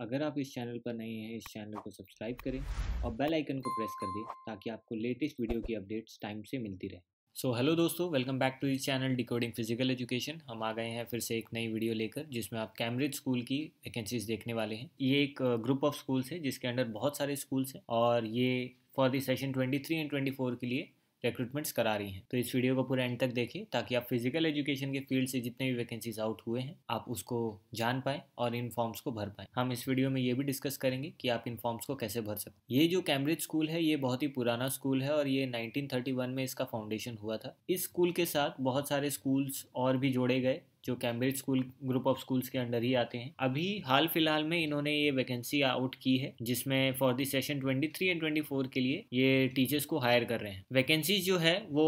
अगर आप इस चैनल पर नए हैं इस चैनल को सब्सक्राइब करें और बेल आइकन को प्रेस कर दें ताकि आपको लेटेस्ट वीडियो की अपडेट्स टाइम से मिलती रहे सो हेलो दोस्तों welcome back to this channel decoding physical education हम आ गए हैं फिर से एक नई वीडियो लेकर जिसमें आप कैम्ब्रिज स्कूल की वैकेंसीज देखने वाले हैं ये एक ग्रुप ऑफ स्कूल्स है जिसके अंडर बहुत सारे स्कूल्स हैं और ये for the session three and four के लिए रिक्रूटमेंट्स करा रही हैं तो इस वीडियो को पूरा एंड तक देखिए ताकि आप फिजिकल एजुकेशन के फील्ड से जितने भी वैकेंसीज आउट हुए हैं आप उसको जान पाए और इन फॉर्म्स को भर पाए हम इस वीडियो में ये भी डिस्कस करेंगे कि आप इन फॉर्म्स को कैसे भर सकते ये जो कैम्ब्रिज स्कूल है ये बहुत ही पुराना स्कूल है और ये नाइनटीन में इसका फाउंडेशन हुआ था इस स्कूल के साथ बहुत सारे स्कूल्स और भी जोड़े गए जो Cambridge school group of schools के अंडर ही आते हैं अभी हाल फिलहाल में इन्होंने ये वैकेंसी आउट की है जिसमें फॉर द सेशन 23 एंड 24 के लिए ये टीचर्स को हायर कर रहे हैं वैकेंसीज जो है वो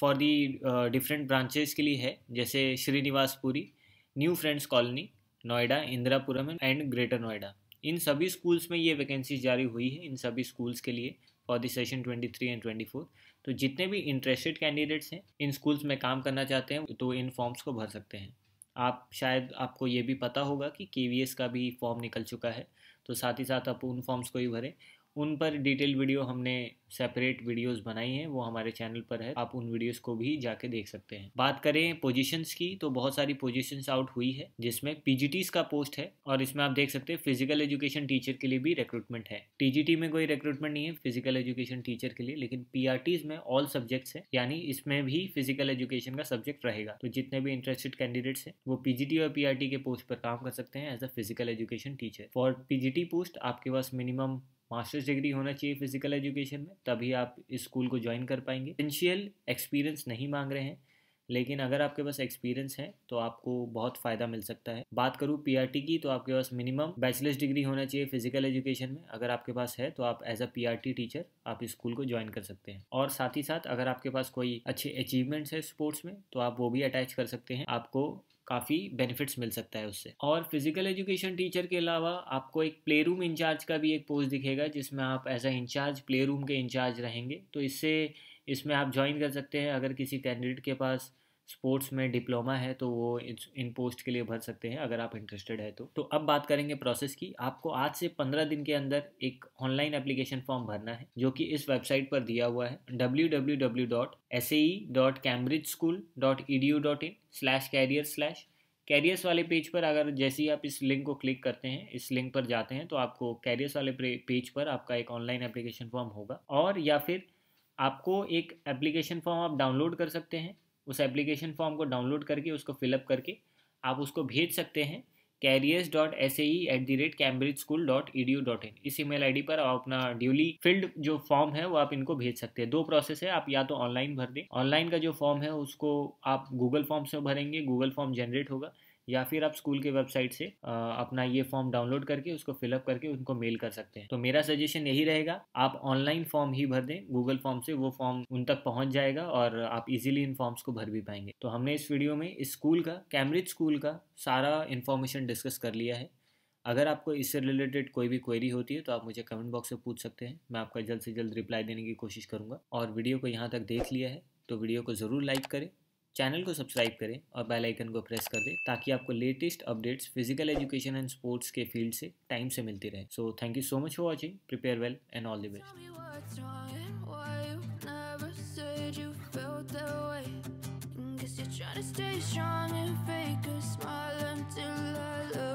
फॉर दी डिफरेंट ब्रांचेज के लिए है जैसे Srinivaspuri new friends colony Noida Indirapuram and greater Noida इन सभी स्कूल्स में ये वैकेंसी जारी हुई है इन सभी स्कूल्स के लिए for the session twenty and twenty तो जितने भी इंटरेस्टेड कैंडिडेट्स हैं इन स्कूल्स में काम करना चाहते हैं तो इन फॉर्म्स को भर सकते हैं आप शायद आपको ये भी पता होगा कि के का भी फॉर्म निकल चुका है तो साथ ही साथ आप उन फॉर्म्स को ही भरें उन पर डिटेल वीडियो हमने सेपरेट वीडियोस बनाई हैं वो हमारे चैनल पर है आप उन वीडियोस को भी जाके देख सकते हैं बात करें पोजीशंस की तो बहुत सारी पोजीशंस आउट हुई है जिसमें पीजीटीज का पोस्ट है और इसमें आप देख सकते हैं फिजिकल एजुकेशन टीचर के लिए भी रिक्रूटमेंट है टीजीटी में कोई रिक्रूटमेंट नहीं है फिजिकल एजुकेशन टीचर के लिए लेकिन पी में ऑल सब्जेक्ट्स है यानी इसमें भी फिजिकल एजुकेशन का सब्जेक्ट रहेगा तो जितने भी इंटरेस्टेड कैंडिडेट्स हैं वो पीजीटी और पीआरटी के पोस्ट पर काम कर सकते हैं as a physical education teacher for PGT post आपके पास मिनिमम मास्टर्स डिग्री होना चाहिए फिजिकल एजुकेशन में तभी आप इस स्कूल को ज्वाइन कर पाएंगे पोटेंशियल एक्सपीरियंस नहीं मांग रहे हैं लेकिन अगर आपके पास एक्सपीरियंस है तो आपको बहुत फ़ायदा मिल सकता है बात करूँ पी की तो आपके पास मिनिमम बैचलर्स डिग्री होना चाहिए फिजिकल एजुकेशन में अगर आपके पास है तो आप एज अ पी टीचर आप इस स्कूल को ज्वाइन कर सकते हैं और साथ ही साथ अगर आपके पास कोई अच्छे अचीवमेंट्स है स्पोर्ट्स में तो आप वो भी अटैच कर सकते हैं आपको काफ़ी बेनिफिट्स मिल सकता है उससे और फिजिकल एजुकेशन टीचर के अलावा आपको एक प्ले रूम इंचार्ज का भी एक पोस्ट दिखेगा जिसमें आप as a incharge play room के इंचार्ज रहेंगे तो इससे इसमें आप ज्वाइन कर सकते हैं अगर किसी कैंडिडेट के पास स्पोर्ट्स में डिप्लोमा है तो वो इन पोस्ट के लिए भर सकते हैं अगर आप इंटरेस्टेड है तो तो अब बात करेंगे प्रोसेस की आपको आज से पंद्रह दिन के अंदर एक ऑनलाइन एप्लीकेशन फॉर्म भरना है जो कि इस वेबसाइट पर दिया हुआ है W W W dot S E dot Cambridge school dot E D U dot in slash career slash careers वाले पेज पर अगर जैसे ही आप इस लिंक को क्लिक करते हैं इस लिंक पर जाते हैं तो आपको कैरियर्स वाले पेज पर आपका एक ऑनलाइन एप्लीकेशन फॉर्म होगा और या फिर आपको एक एप्लीकेशन फॉर्म आप डाउनलोड कर सकते हैं उस एप्लीकेशन फॉर्म को डाउनलोड करके उसको फिलअप करके आप उसको भेज सकते हैं careers dot S A at the rate Cambridge school dot E D U dot in इस आई डी पर आप अपना ड्यूली फिल्ड जो फॉर्म है वो आप इनको भेज सकते हैं दो प्रोसेस है आप या तो ऑनलाइन भर दें ऑनलाइन का जो फॉर्म है उसको आप गूगल फॉर्म से भरेंगे गूगल फॉर्म जनरेट होगा या फिर आप स्कूल के वेबसाइट से अपना ये फॉर्म डाउनलोड करके उसको फिलअप करके उनको मेल कर सकते हैं तो मेरा सजेशन यही रहेगा आप ऑनलाइन फॉर्म ही भर दें गूगल फॉर्म से वो फॉर्म उन तक पहुंच जाएगा और आप इजीली इन फॉर्म्स को भर भी पाएंगे तो हमने इस वीडियो में इस स्कूल का कैम्ब्रिज स्कूल का सारा इन्फॉर्मेशन डिस्कस कर लिया है अगर आपको इससे रिलेटेड कोई भी क्वेरी होती है तो आप मुझे कमेंट बॉक्स में पूछ सकते हैं मैं आपका जल्द से जल्द रिप्लाई देने की कोशिश करूँगा और वीडियो को यहाँ तक देख लिया है तो वीडियो को ज़रूर लाइक करें चैनल को सब्सक्राइब करें और बेल आइकन को प्रेस कर दें ताकि आपको latest updates physical education and sports के फील्ड से टाइम से मिलती रहे so thank you so much for watching prepare well and all the best Trying to stay strong and fake a smile until I